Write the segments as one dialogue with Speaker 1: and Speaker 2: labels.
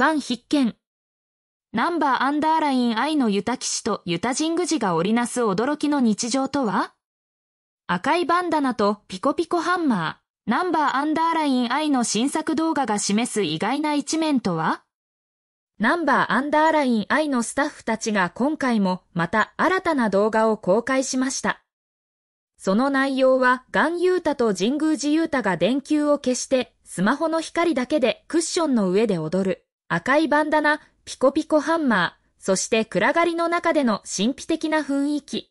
Speaker 1: ファン必見。ナンバーアンダーライン愛のユタ騎士とユタ神宮寺が織りなす驚きの日常とは赤いバンダナとピコピコハンマー、ナンバーアンダーライン愛の新作動画が示す意外な一面とはナンバーアンダーライン愛のスタッフたちが今回もまた新たな動画を公開しました。その内容は、ガンユータと神宮寺ユータが電球を消して、スマホの光だけでクッションの上で踊る。赤いバンダナ、ピコピコハンマー、そして暗がりの中での神秘的な雰囲気。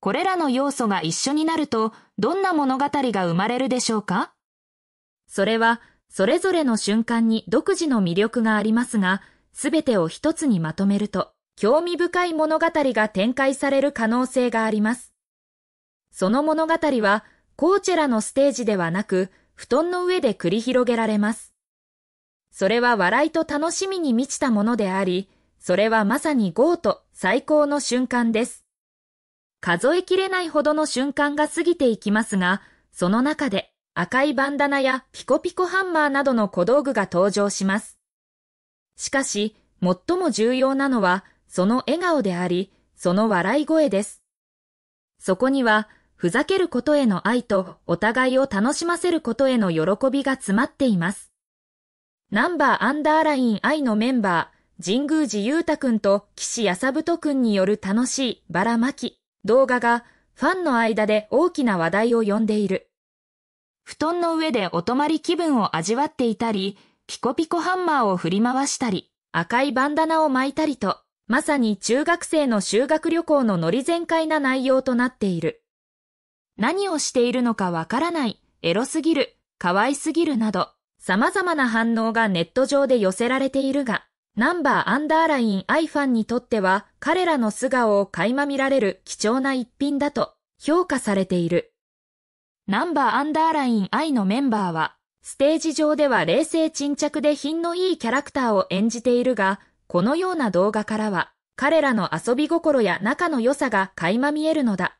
Speaker 1: これらの要素が一緒になると、どんな物語が生まれるでしょうかそれは、それぞれの瞬間に独自の魅力がありますが、すべてを一つにまとめると、興味深い物語が展開される可能性があります。その物語は、コーチェラのステージではなく、布団の上で繰り広げられます。それは笑いと楽しみに満ちたものであり、それはまさにゴーと最高の瞬間です。数えきれないほどの瞬間が過ぎていきますが、その中で赤いバンダナやピコピコハンマーなどの小道具が登場します。しかし、最も重要なのは、その笑顔であり、その笑い声です。そこには、ふざけることへの愛と、お互いを楽しませることへの喜びが詰まっています。ナンバーアンダーライン I のメンバー、神宮寺裕太くんと岸安ぶとくんによる楽しいバラ巻き動画がファンの間で大きな話題を呼んでいる。布団の上でお泊まり気分を味わっていたり、ピコピコハンマーを振り回したり、赤いバンダナを巻いたりと、まさに中学生の修学旅行のノリ全開な内容となっている。何をしているのかわからない、エロすぎる、可愛すぎるなど、様々な反応がネット上で寄せられているが、ナンバーアンダーラインアイファンにとっては彼らの素顔を垣間見られる貴重な一品だと評価されている。ナンバーアンダーライン i のメンバーは、ステージ上では冷静沈着で品のいいキャラクターを演じているが、このような動画からは、彼らの遊び心や仲の良さが垣間見えるのだ。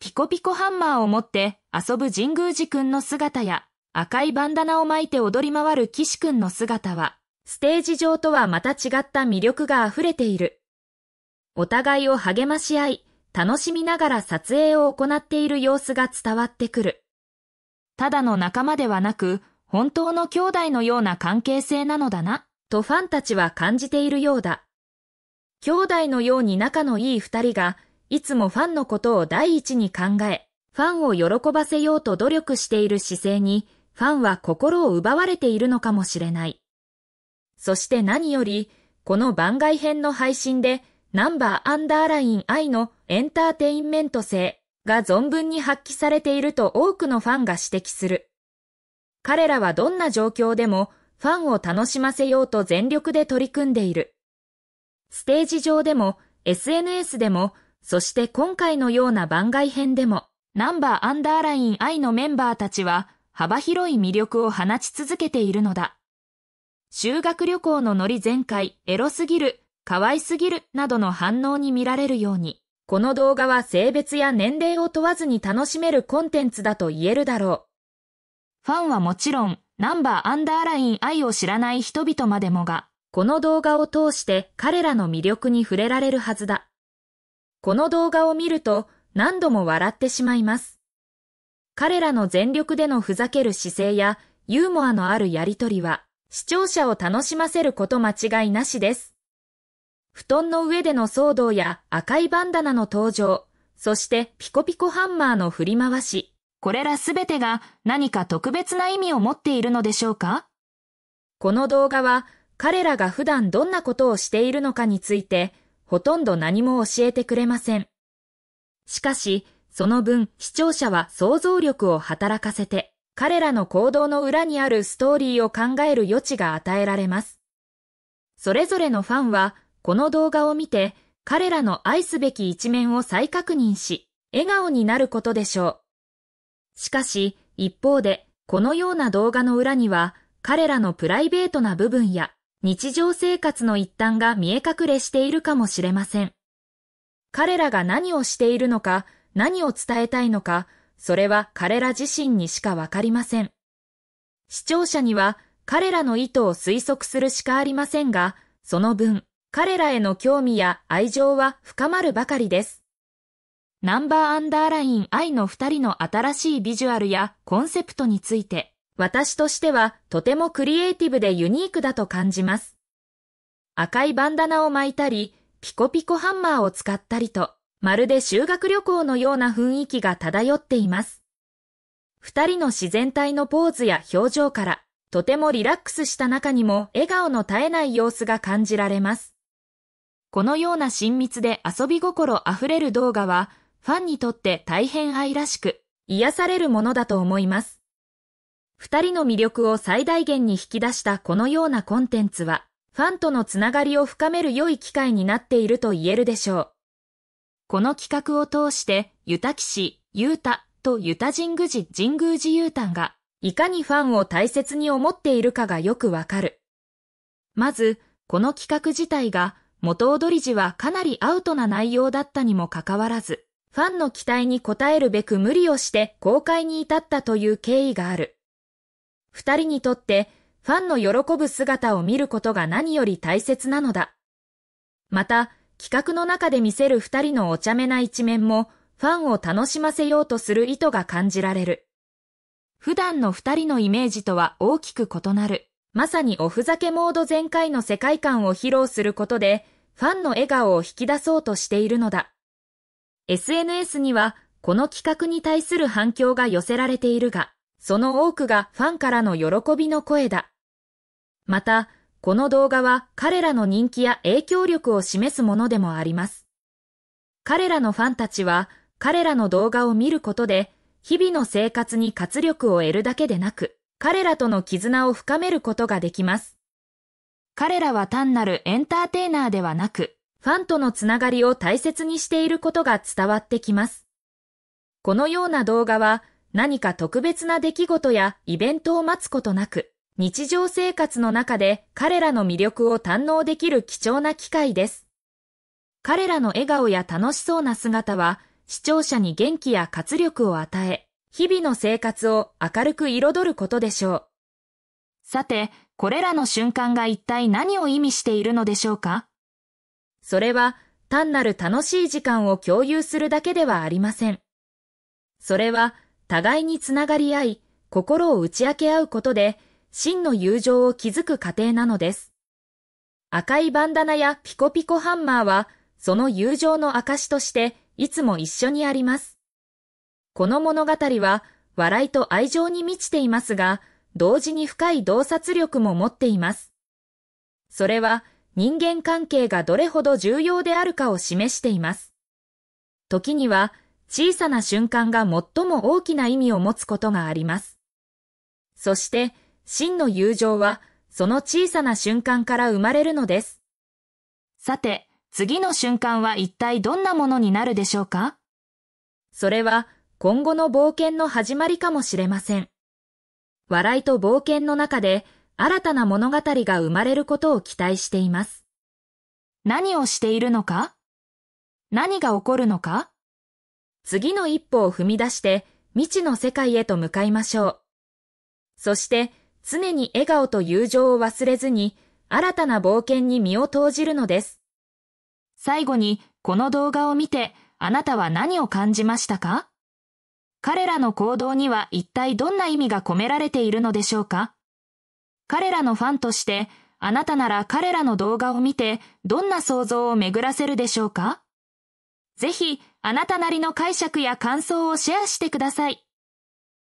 Speaker 1: ピコピコハンマーを持って遊ぶ神宮寺くんの姿や、赤いバンダナを巻いて踊り回る岸くんの姿は、ステージ上とはまた違った魅力が溢れている。お互いを励まし合い、楽しみながら撮影を行っている様子が伝わってくる。ただの仲間ではなく、本当の兄弟のような関係性なのだな、とファンたちは感じているようだ。兄弟のように仲のいい二人が、いつもファンのことを第一に考え、ファンを喜ばせようと努力している姿勢に、ファンは心を奪われているのかもしれない。そして何より、この番外編の配信で、ナンバーアンダーライン愛のエンターテインメント性が存分に発揮されていると多くのファンが指摘する。彼らはどんな状況でもファンを楽しませようと全力で取り組んでいる。ステージ上でも、SNS でも、そして今回のような番外編でも、ナンバーアンダーライン愛のメンバーたちは、幅広い魅力を放ち続けているのだ。修学旅行のノリ全開、エロすぎる、可愛すぎるなどの反応に見られるように、この動画は性別や年齢を問わずに楽しめるコンテンツだと言えるだろう。ファンはもちろん、ナンバーアンダーライン愛を知らない人々までもが、この動画を通して彼らの魅力に触れられるはずだ。この動画を見ると何度も笑ってしまいます。彼らの全力でのふざける姿勢やユーモアのあるやりとりは、視聴者を楽しませること間違いなしです。布団の上での騒動や赤いバンダナの登場、そしてピコピコハンマーの振り回し、これらすべてが何か特別な意味を持っているのでしょうかこの動画は彼らが普段どんなことをしているのかについて、ほとんど何も教えてくれません。しかし、その分、視聴者は想像力を働かせて、彼らの行動の裏にあるストーリーを考える余地が与えられます。それぞれのファンは、この動画を見て、彼らの愛すべき一面を再確認し、笑顔になることでしょう。しかし、一方で、このような動画の裏には、彼らのプライベートな部分や、日常生活の一端が見え隠れしているかもしれません。彼らが何をしているのか、何を伝えたいのか、それは彼ら自身にしかわかりません。視聴者には彼らの意図を推測するしかありませんが、その分、彼らへの興味や愛情は深まるばかりです。ナンバーアンダーライン愛の二人の新しいビジュアルやコンセプトについて、私としてはとてもクリエイティブでユニークだと感じます。赤いバンダナを巻いたり、ピコピコハンマーを使ったりと、まるで修学旅行のような雰囲気が漂っています。二人の自然体のポーズや表情から、とてもリラックスした中にも笑顔の絶えない様子が感じられます。このような親密で遊び心あふれる動画は、ファンにとって大変愛らしく、癒されるものだと思います。二人の魅力を最大限に引き出したこのようなコンテンツは、ファンとのつながりを深める良い機会になっていると言えるでしょう。この企画を通して、ユタ騎士、ユータとユタ神宮寺神宮寺ユータンが、いかにファンを大切に思っているかがよくわかる。まず、この企画自体が、元踊り時はかなりアウトな内容だったにもかかわらず、ファンの期待に応えるべく無理をして公開に至ったという経緯がある。二人にとって、ファンの喜ぶ姿を見ることが何より大切なのだ。また、企画の中で見せる二人のお茶目な一面も、ファンを楽しませようとする意図が感じられる。普段の二人のイメージとは大きく異なる、まさにおふざけモード全開の世界観を披露することで、ファンの笑顔を引き出そうとしているのだ。SNS には、この企画に対する反響が寄せられているが、その多くがファンからの喜びの声だ。また、この動画は彼らの人気や影響力を示すものでもあります。彼らのファンたちは彼らの動画を見ることで日々の生活に活力を得るだけでなく彼らとの絆を深めることができます。彼らは単なるエンターテイナーではなくファンとのつながりを大切にしていることが伝わってきます。このような動画は何か特別な出来事やイベントを待つことなく、日常生活の中で彼らの魅力を堪能できる貴重な機会です。彼らの笑顔や楽しそうな姿は、視聴者に元気や活力を与え、日々の生活を明るく彩ることでしょう。さて、これらの瞬間が一体何を意味しているのでしょうかそれは、単なる楽しい時間を共有するだけではありません。それは、互いにつながり合い、心を打ち明け合うことで、真の友情を築く過程なのです。赤いバンダナやピコピコハンマーは、その友情の証として、いつも一緒にあります。この物語は、笑いと愛情に満ちていますが、同時に深い洞察力も持っています。それは、人間関係がどれほど重要であるかを示しています。時には、小さな瞬間が最も大きな意味を持つことがあります。そして、真の友情は、その小さな瞬間から生まれるのです。さて、次の瞬間は一体どんなものになるでしょうかそれは、今後の冒険の始まりかもしれません。笑いと冒険の中で、新たな物語が生まれることを期待しています。何をしているのか何が起こるのか次の一歩を踏み出して、未知の世界へと向かいましょう。そして、常に笑顔と友情を忘れずに、新たな冒険に身を投じるのです。最後に、この動画を見て、あなたは何を感じましたか彼らの行動には一体どんな意味が込められているのでしょうか彼らのファンとして、あなたなら彼らの動画を見て、どんな想像を巡らせるでしょうかぜひ、あなたなりの解釈や感想をシェアしてください。